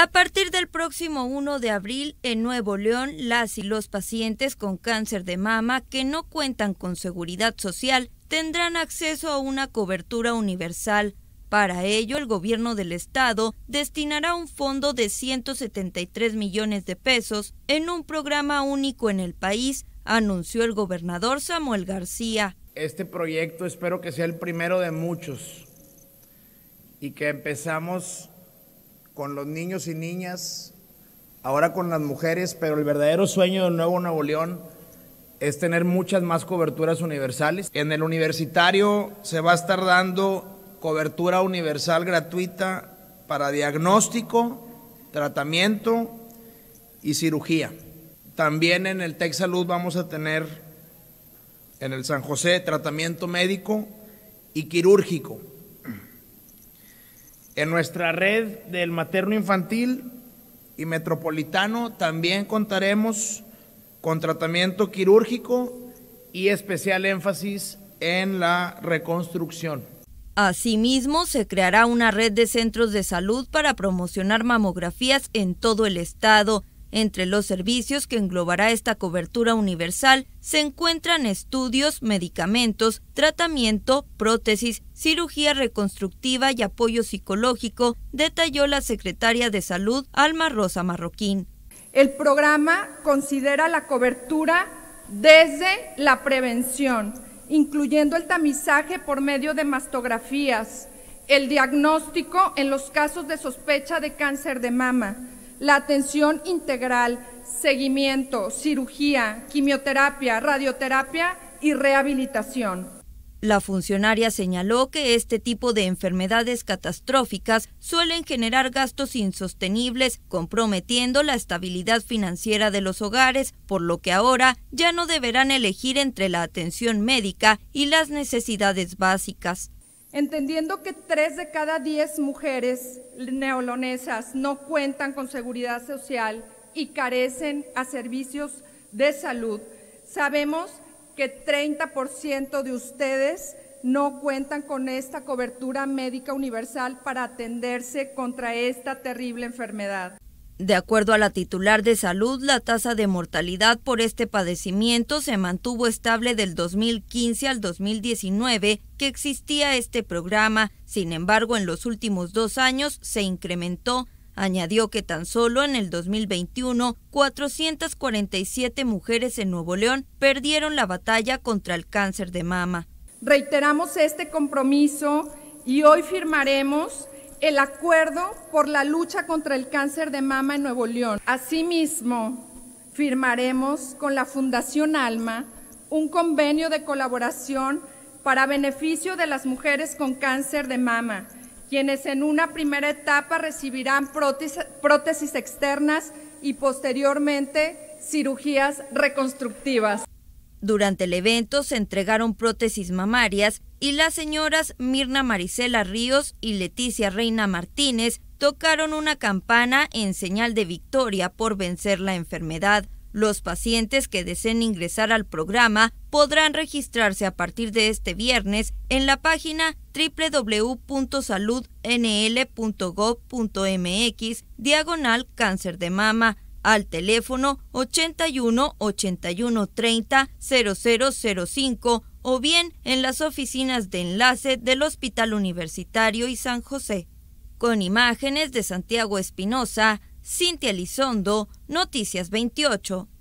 A partir del próximo 1 de abril, en Nuevo León, las y los pacientes con cáncer de mama que no cuentan con seguridad social tendrán acceso a una cobertura universal. Para ello, el gobierno del estado destinará un fondo de 173 millones de pesos en un programa único en el país, anunció el gobernador Samuel García. Este proyecto espero que sea el primero de muchos y que empezamos con los niños y niñas, ahora con las mujeres, pero el verdadero sueño del nuevo Nuevo León es tener muchas más coberturas universales. En el universitario se va a estar dando cobertura universal gratuita para diagnóstico, tratamiento y cirugía. También en el Texalud Salud vamos a tener en el San José tratamiento médico y quirúrgico. En nuestra red del materno infantil y metropolitano también contaremos con tratamiento quirúrgico y especial énfasis en la reconstrucción. Asimismo, se creará una red de centros de salud para promocionar mamografías en todo el estado entre los servicios que englobará esta cobertura universal se encuentran estudios, medicamentos, tratamiento, prótesis, cirugía reconstructiva y apoyo psicológico, detalló la secretaria de Salud Alma Rosa Marroquín. El programa considera la cobertura desde la prevención, incluyendo el tamizaje por medio de mastografías, el diagnóstico en los casos de sospecha de cáncer de mama, la atención integral, seguimiento, cirugía, quimioterapia, radioterapia y rehabilitación. La funcionaria señaló que este tipo de enfermedades catastróficas suelen generar gastos insostenibles, comprometiendo la estabilidad financiera de los hogares, por lo que ahora ya no deberán elegir entre la atención médica y las necesidades básicas. Entendiendo que tres de cada diez mujeres neolonesas no cuentan con seguridad social y carecen a servicios de salud, sabemos que 30% de ustedes no cuentan con esta cobertura médica universal para atenderse contra esta terrible enfermedad. De acuerdo a la titular de salud, la tasa de mortalidad por este padecimiento se mantuvo estable del 2015 al 2019 que existía este programa. Sin embargo, en los últimos dos años se incrementó. Añadió que tan solo en el 2021, 447 mujeres en Nuevo León perdieron la batalla contra el cáncer de mama. Reiteramos este compromiso y hoy firmaremos el acuerdo por la lucha contra el cáncer de mama en Nuevo León. Asimismo, firmaremos con la Fundación Alma un convenio de colaboración para beneficio de las mujeres con cáncer de mama, quienes en una primera etapa recibirán prótesis, externas y posteriormente cirugías reconstructivas. Durante el evento se entregaron prótesis mamarias y las señoras Mirna Marisela Ríos y Leticia Reina Martínez tocaron una campana en señal de victoria por vencer la enfermedad. Los pacientes que deseen ingresar al programa podrán registrarse a partir de este viernes en la página www.saludnl.gov.mx diagonal cáncer de mama al teléfono 81 81 30 0005 o bien en las oficinas de enlace del Hospital Universitario y San José. Con imágenes de Santiago Espinosa, Cintia Lizondo, Noticias 28.